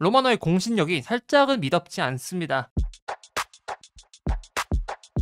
로마노의 공신력이 살짝은 미덥지 않습니다.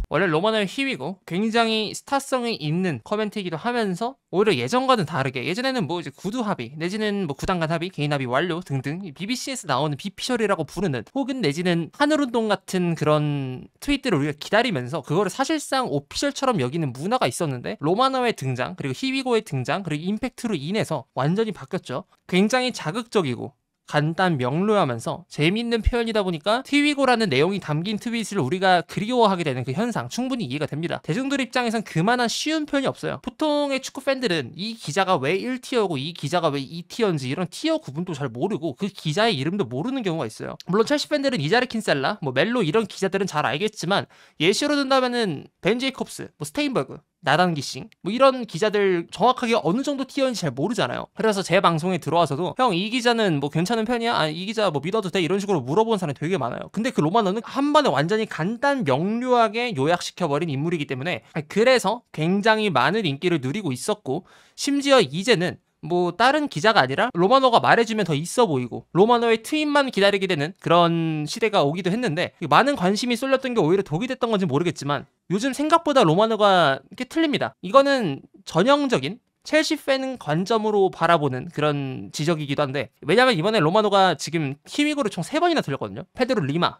원래 로마노의 희위고 굉장히 스타성이 있는 커맨트이기도 하면서 오히려 예전과는 다르게 예전에는 뭐 이제 구두 합의 내지는 뭐 구단 간 합의 개인 합의 완료 등등 BBC에서 나오는 비피셜이라고 부르는 혹은 내지는 하늘운동 같은 그런 트윗들을 우리가 기다리면서 그거를 사실상 오피셜처럼 여기는 문화가 있었는데 로마노의 등장 그리고 희위고의 등장 그리고 임팩트로 인해서 완전히 바뀌었죠 굉장히 자극적이고 간단 명료하면서 재미있는 표현이다 보니까 트위고라는 내용이 담긴 트윗을 우리가 그리워하게 되는 그 현상 충분히 이해가 됩니다. 대중들 입장에선 그만한 쉬운 표현이 없어요. 보통의 축구 팬들은 이 기자가 왜 1티어고 이 기자가 왜 2티어인지 이런 티어 구분도 잘 모르고 그 기자의 이름도 모르는 경우가 있어요. 물론 첼시 팬들은 이자르 킨셀라, 뭐 멜로 이런 기자들은 잘 알겠지만 예시로 든다면은 벤 제이콥스, 뭐 스테인버그 나단기 싱뭐 이런 기자들 정확하게 어느 정도 티어인지 잘 모르잖아요. 그래서 제 방송에 들어와서도 형 이 기자는 뭐 괜찮은 편이야? 아, 이 기자 뭐 믿어도 돼? 이런 식으로 물어본 사람이 되게 많아요. 근데 그 로마노는 한 번에 완전히 간단 명료하게 요약시켜버린 인물이기 때문에 그래서 굉장히 많은 인기를 누리고 있었고 심지어 이제는 뭐 다른 기자가 아니라 로마노가 말해주면 더 있어 보이고 로마노의 트윗만 기다리게 되는 그런 시대가 오기도 했는데 많은 관심이 쏠렸던 게 오히려 독이 됐던 건지 모르겠지만 요즘 생각보다 로마노가 꽤 틀립니다. 이거는 전형적인 첼시 팬 관점으로 바라보는 그런 지적이기도 한데 왜냐면 이번에 로마노가 지금 키위고를 총 3번이나 들렸거든요. 페드로 리마.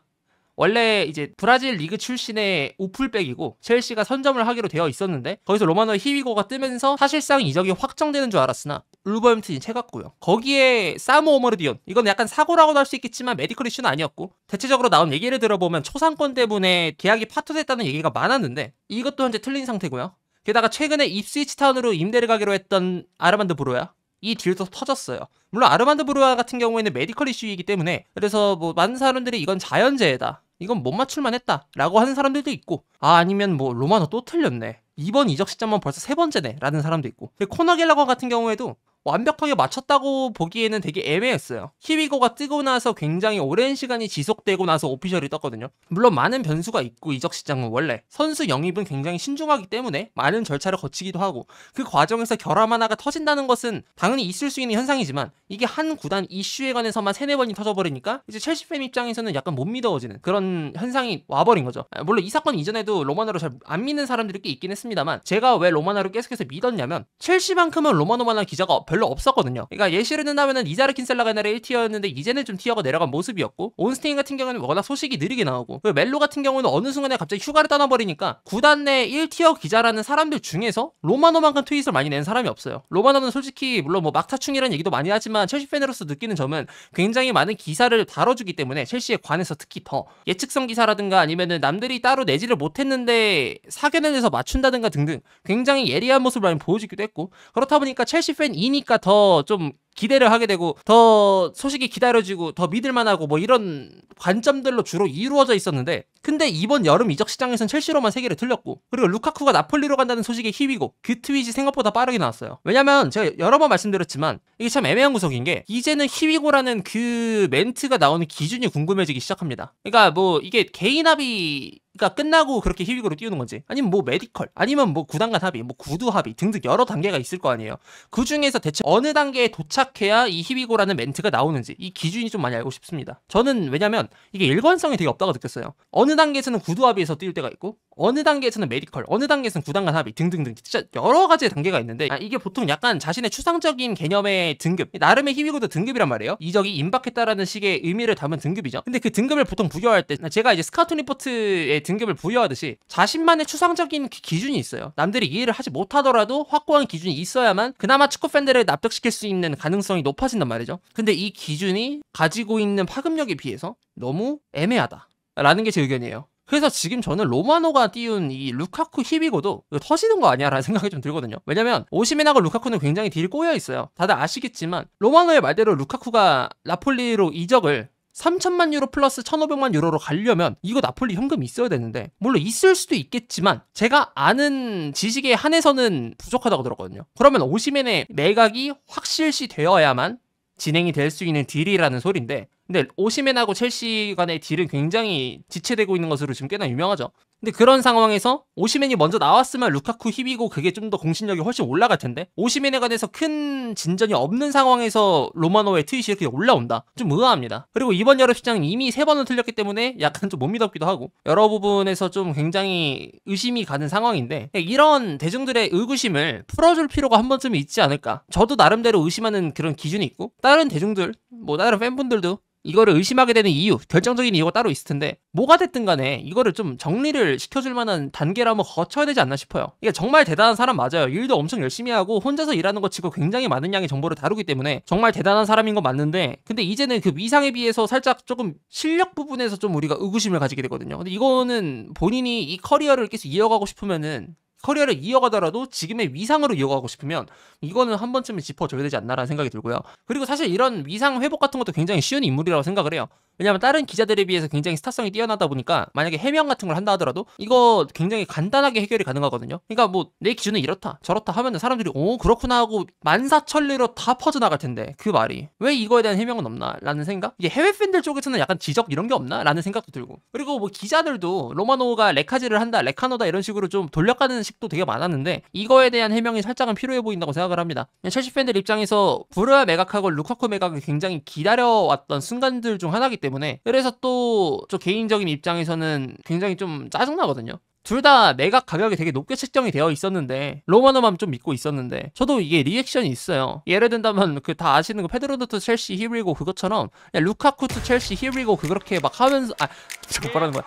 원래 이제 브라질 리그 출신의 우풀백이고 첼시가 선점을 하기로 되어 있었는데 거기서 로마노의 히위고가 뜨면서 사실상 이적이 확정되는 줄 알았으나 울버햄튼이 채갔고요. 거기에 사모 오머르디온 이건 약간 사고라고도 할 수 있겠지만 메디컬 이슈는 아니었고 대체적으로 나온 얘기를 들어보면 초상권 때문에 계약이 파토됐다는 얘기가 많았는데 이것도 현재 틀린 상태고요. 게다가 최근에 입스위치 타운으로 임대를 가기로 했던 아르만드 브로야 이 딜도 터졌어요. 물론 아르만드 브로야 같은 경우에는 메디컬 이슈이기 때문에 그래서 뭐 많은 사람들이 이건 자연재해다. 이건 못 맞출만 했다 라고 하는 사람들도 있고 아 아니면 뭐 로마노 또 틀렸네 이번 이적 시점은 벌써 세 번째네 라는 사람도 있고 코너겔라거 같은 경우에도 완벽하게 맞췄다고 보기에는 되게 애매했어요. 키위고가 뜨고 나서 굉장히 오랜 시간이 지속되고 나서 오피셜이 떴거든요. 물론 많은 변수가 있고 이적 시장은 원래 선수 영입은 굉장히 신중하기 때문에 많은 절차를 거치기도 하고 그 과정에서 결함 하나가 터진다는 것은 당연히 있을 수 있는 현상이지만 이게 한 구단 이슈에 관해서만 세네 번이 터져버리니까 이제 첼시 팬 입장에서는 약간 못 믿어지는 그런 현상이 와버린 거죠. 아, 물론 이 사건 이전에도 로마나를잘 안 믿는 사람들이 꽤 있긴 했습니다만 제가 왜로마나를 계속해서 믿었냐면 첼시만큼은 로마노만한 기자가 별로 없었거든요. 그러니까 예시를 든다면은 이자르 킨셀라가 옛날에 1티어였는데 이제는 좀 티어가 내려간 모습이었고 온스테인 같은 경우는 워낙 소식이 느리게 나오고 그 멜로 같은 경우는 어느 순간에 갑자기 휴가를 떠나버리니까 구단 내 1티어 기자라는 사람들 중에서 로마노만큼 트윗을 많이 낸 사람이 없어요. 로마노는 솔직히 물론 뭐 막타충이라는 얘기도 많이 하지만 첼시 팬으로서 느끼는 점은 굉장히 많은 기사를 다뤄주기 때문에 첼시에 관해서 특히 더 예측성 기사라든가 아니면은 남들이 따로 내지를 못했는데 사견을 내서 맞춘다든가 등등 굉장히 예리한 모습을 많이 보여주기도 했고 그렇다 보니까 첼시 팬이니 보니까 더 좀 기대를 하게 되고 더 소식이 기다려지고 더 믿을만하고 뭐 이런 관점들로 주로 이루어져 있었는데 근데 이번 여름 이적 시장에선 첼시로만 세계를 틀렸고 그리고 루카쿠가 나폴리로 간다는 소식에 힘이고 그 트윗이 생각보다 빠르게 나왔어요 왜냐면 제가 여러 번 말씀드렸지만 이게 참 애매한 구석인 게 이제는 힘이고라는 그 멘트가 나오는 기준이 궁금해지기 시작합니다 그러니까 뭐 이게 개인 합의 그러니까 끝나고 그렇게 희귀으로 띄우는 건지 아니면 뭐 메디컬 아니면 뭐 구단간 합의 뭐 구두 합의 등등 여러 단계가 있을 거 아니에요 그 중에서 대체 어느 단계에 도착해야 이 희귀고라는 멘트가 나오는지 이 기준이 좀 많이 알고 싶습니다 저는 왜냐면 이게 일관성이 되게 없다고 느꼈어요 어느 단계에서는 구두 합의에서 띄울 때가 있고 어느 단계에서는 메디컬 어느 단계에서는 구단간 합의 등등등 진짜 여러 가지 단계가 있는데 아, 이게 보통 약간 자신의 추상적인 개념의 등급 나름의 희귀고도 등급이란 말이에요 이적이 임박했다라는 식의 의미를 담은 등급이죠 근데 그 등급을 보통 부여할 때 아, 제가 이제 스카우트 리포트에 등급을 부여하듯이 자신만의 추상적인 기준이 있어요. 남들이 이해를 하지 못하더라도 확고한 기준이 있어야만 그나마 축구 팬들을 납득시킬 수 있는 가능성이 높아진단 말이죠. 근데 이 기준이 가지고 있는 파급력에 비해서 너무 애매하다. 라는 게 제 의견이에요. 그래서 지금 저는 로마노가 띄운 이 루카쿠 히비고도 터지는 거 아니야? 라는 생각이 좀 들거든요. 왜냐면 오시민나고 루카쿠는 굉장히 딜 꼬여 있어요. 다들 아시겠지만 로마노의 말대로 루카쿠가 라폴리로 이적을 3천만 유로 플러스 1,500만 유로로 가려면 이거 나폴리 현금이 있어야 되는데 물론 있을 수도 있겠지만 제가 아는 지식에 한해서는 부족하다고 들었거든요. 그러면 오시멘의 매각이 확실시 되어야만 진행이 될 수 있는 딜이라는 소리인데 근데 오시멘하고 첼시 간의 딜은 굉장히 지체되고 있는 것으로 지금 꽤나 유명하죠. 근데 그런 상황에서 오시멘이 먼저 나왔으면 루카쿠 힙이고 그게 좀 더 공신력이 훨씬 올라갈 텐데 오시멘에 관해서 큰 진전이 없는 상황에서 로마노의 트윗이 이렇게 올라온다. 좀 의아합니다. 그리고 이번 여름 시장 이미 세 번은 틀렸기 때문에 약간 좀 못 믿었기도 하고 여러 부분에서 좀 굉장히 의심이 가는 상황인데 이런 대중들의 의구심을 풀어줄 필요가 한 번쯤 있지 않을까. 저도 나름대로 의심하는 그런 기준이 있고 다른 대중들 뭐 다른 팬분들도 이거를 의심하게 되는 이유, 결정적인 이유가 따로 있을 텐데 뭐가 됐든 간에 이거를 좀 정리를 시켜줄 만한 단계를 한번 거쳐야 되지 않나 싶어요. 이게 정말 대단한 사람 맞아요. 일도 엄청 열심히 하고 혼자서 일하는 거 치고 굉장히 많은 양의 정보를 다루기 때문에 정말 대단한 사람인 건 맞는데 근데 이제는 그 위상에 비해서 살짝 조금 실력 부분에서 좀 우리가 의구심을 가지게 되거든요. 근데 이거는 본인이 이 커리어를 계속 이어가고 싶으면은 커리어를 이어가더라도 지금의 위상으로 이어가고 싶으면 이거는 한 번쯤은 짚어줘야 되지 않나라는 생각이 들고요. 그리고 사실 이런 위상 회복 같은 것도 굉장히 쉬운 인물이라고 생각을 해요. 왜냐하면 다른 기자들에 비해서 굉장히 스타성이 뛰어나다 보니까 만약에 해명 같은 걸 한다 하더라도 이거 굉장히 간단하게 해결이 가능하거든요. 그러니까 뭐 내 기준은 이렇다 저렇다 하면 사람들이 오 그렇구나 하고 만사천리로 다 퍼져나갈 텐데 그 말이 왜 이거에 대한 해명은 없나 라는 생각? 이게 해외 팬들 쪽에서는 약간 지적 이런 게 없나 라는 생각도 들고 그리고 뭐 기자들도 로마노가 레카지를 한다 레카노다 이런 식으로 좀 돌려가는 식도 되게 많았는데 이거에 대한 해명이 살짝은 필요해 보인다고 생각을 합니다. 첼시 팬들 입장에서 부르아 매각하고 루카코 매각을 굉장히 기다려왔던 순간들 중 하나기 때문에 그래서 또 저 개인적인 입장에서는 굉장히 좀 짜증나거든요. 둘 다 매각 가격이 되게 높게 책정이 되어 있었는데 로마노만 좀 믿고 있었는데 저도 이게 리액션이 있어요 예를 든다면 그 다 아시는 거 그 페드로드트 첼시 히브리고 그것처럼 루카쿠트 첼시 히브리고 그렇게 막 하면서 아 잠깐 뭐라는 거야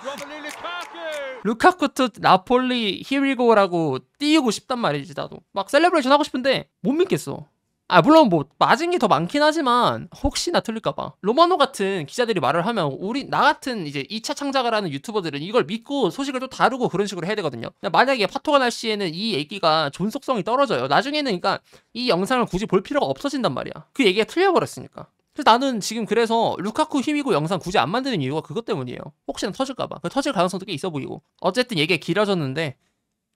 루카쿠트 나폴리 히브리고라고 띄우고 싶단 말이지 나도 막 셀레브레이션 하고 싶은데 못 믿겠어 아 물론 뭐 맞은 게 더 많긴 하지만 혹시나 틀릴까봐 로마노 같은 기자들이 말을 하면 우리 나 같은 이제 2차 창작을 하는 유튜버들은 이걸 믿고 소식을 또 다루고 그런 식으로 해야 되거든요 만약에 파토가 날 시에는 이 얘기가 존속성이 떨어져요 나중에는 그러니까 이 영상을 굳이 볼 필요가 없어진단 말이야 그 얘기가 틀려버렸으니까 그래서 나는 지금 그래서 루카쿠 힘이고 영상 굳이 안 만드는 이유가 그것 때문이에요 혹시나 터질까봐 그 터질 가능성도 꽤 있어 보이고 어쨌든 얘기가 길어졌는데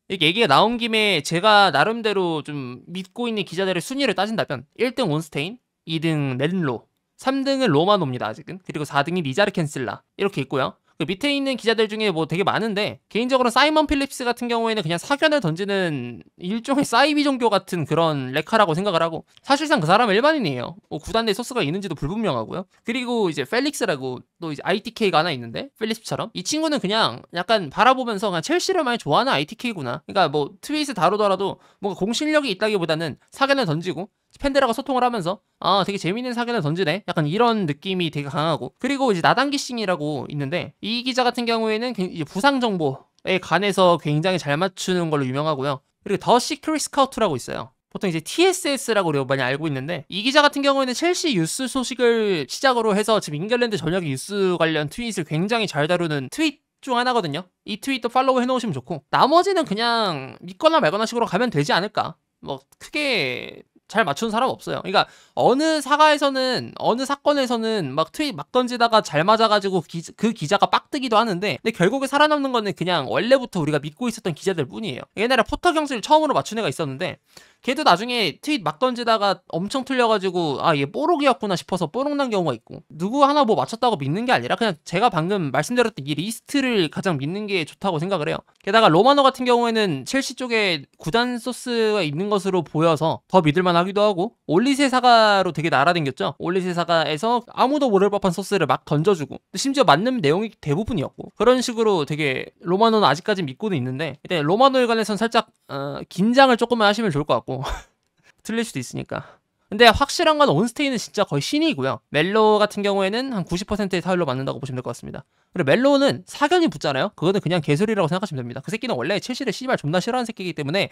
이렇게 얘기가 나온 김에 제가 나름대로 좀 믿고 있는 기자들의 순위를 따진다면 1등 온스테인, 2등 넬로, 3등은 로마노입니다 아직은. 그리고 4등이 리자르 켄슬라 이렇게 있고요. 그 밑에 있는 기자들 중에 뭐 되게 많은데 개인적으로 사이먼 필립스 같은 경우에는 그냥 사견을 던지는 일종의 사이비 종교 같은 그런 레카라고 생각을 하고 사실상 그 사람은 일반인이에요. 뭐 구단 내 소스가 있는지도 불분명하고요. 그리고 이제 펠릭스라고 또 이제 ITK가 하나 있는데 필립스처럼 이 친구는 그냥 약간 바라보면서 그냥 첼시를 많이 좋아하는 ITK구나 그러니까 뭐 트윗을 다루더라도 뭔가 공신력이 있다기보다는 사견을 던지고 팬들하고 소통을 하면서 아 되게 재밌는 사견을 던지네 약간 이런 느낌이 되게 강하고 그리고 이제 나단기 싱이라고 있는데 이 기자 같은 경우에는 부상 정보에 관해서 굉장히 잘 맞추는 걸로 유명하고요 그리고 더 시크릿 스카우트라고 있어요 보통 이제 TSS라고 우리가 많이 알고 있는데 이 기자 같은 경우에는 첼시 뉴스 소식을 시작으로 해서 지금 잉글랜드 전역 뉴스 관련 트윗을 굉장히 잘 다루는 트윗 중 하나거든요. 이 트윗도 팔로우 해놓으시면 좋고 나머지는 그냥 믿거나 말거나 식으로 가면 되지 않을까. 뭐 크게 잘 맞춘 사람 없어요. 그러니까 어느 사과에서는 어느 사건에서는 막 트윗 막 던지다가 잘 맞아가지고 기, 그 기자가 빡뜨기도 하는데 근데 결국에 살아남는 거는 그냥 원래부터 우리가 믿고 있었던 기자들 뿐이에요. 옛날에 포터 경수를 처음으로 맞춘 애가 있었는데 걔도 나중에 트윗 막 던지다가 엄청 틀려가지고 아 얘 뽀록이었구나 싶어서 뽀록 난 경우가 있고 누구 하나 뭐 맞췄다고 믿는 게 아니라 그냥 제가 방금 말씀드렸던 이 리스트를 가장 믿는 게 좋다고 생각을 해요. 게다가 로마노 같은 경우에는 첼시 쪽에 구단 소스가 있는 것으로 보여서 더 믿을만하기도 하고 올리세 사가로 되게 날아댕겼죠. 올리세 사가에서 아무도 모를 법한 소스를 막 던져주고 심지어 맞는 내용이 대부분이었고 그런 식으로 되게 로마노는 아직까지 믿고는 있는데 일단 로마노에 관해서는 살짝 어, 긴장을 조금만 하시면 좋을 것 같고. 같고 뭐 틀릴 수도 있으니까. 근데 확실한 건 온스테이는 진짜 거의 신이고요. 멜로 같은 경우에는 한 90%의 타율로 맞는다고 보시면 될 것 같습니다. 그리고 멜로는 사견이 붙잖아요. 그거는 그냥 개소리라고 생각하시면 됩니다. 그 새끼는 원래 첼시를 씨발 존나 싫어하는 새끼이기 때문에 에,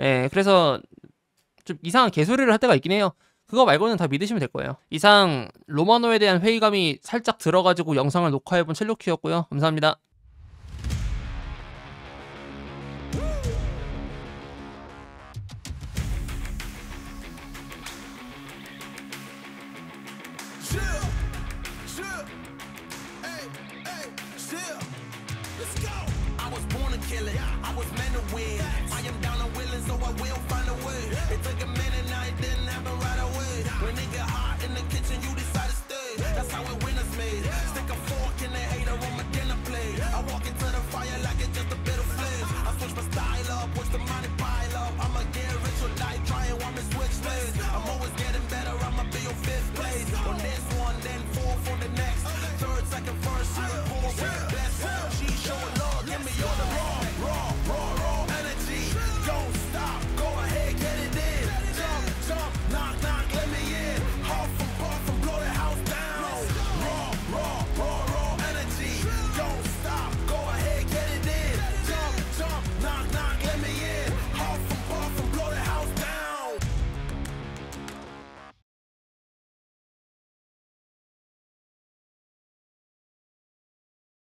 예, 그래서 좀 이상한 개소리를 할 때가 있긴 해요. 그거 말고는 다 믿으시면 될 거예요. 이상 로마노에 대한 회의감이 살짝 들어가지고 영상을 녹화해본 첼로키였고요. 감사합니다. I was born to kill it. I was meant to win. I am down and willing, so I will find a way. It took a minute, now it didn't happen right away. When it get hot in the kitchen, you decide to stay. That's how it winners made. Stick a fork in the hater on my dinner plate. I walk into the fire like it's just a bit of flame. I switch my style up, watch the money.